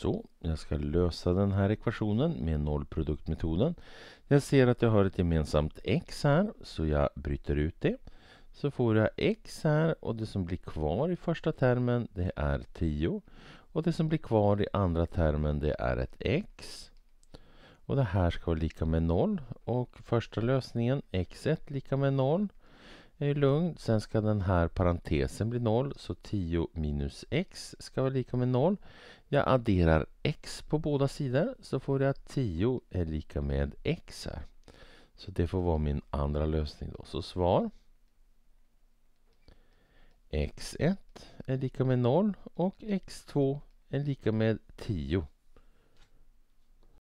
Så, jag ska lösa den här ekvationen med nollproduktmetoden. Jag ser att jag har ett gemensamt x här, så jag bryter ut det. Så får jag x här och det som blir kvar i första termen det är 10. Och det som blir kvar i andra termen det är ett x. Och det här ska vara lika med 0. Och första lösningen, x1 lika med 0 är lugn. Sen ska den här parentesen bli noll, så 10 minus x ska vara lika med noll. Jag adderar x på båda sidor, så får jag 10 är lika med x här. Så det får vara min andra lösning då. Så svar x1 är lika med 0 och x2 är lika med 10.